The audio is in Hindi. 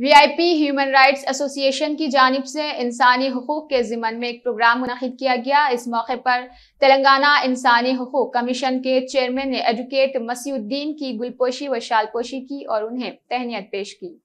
वीआईपी ह्यूमन राइट्स एसोसिएशन की जानब से इंसानी हकूक के ज़िमन में एक प्रोग्राम मुनद किया गया इस मौके पर तेलंगाना इंसानी हकूक कमीशन के चेयरमैन ने एडवोकेट मसीुद्दीन की गुलपोशी व शालपोशी की और उन्हें तहनीत पेश की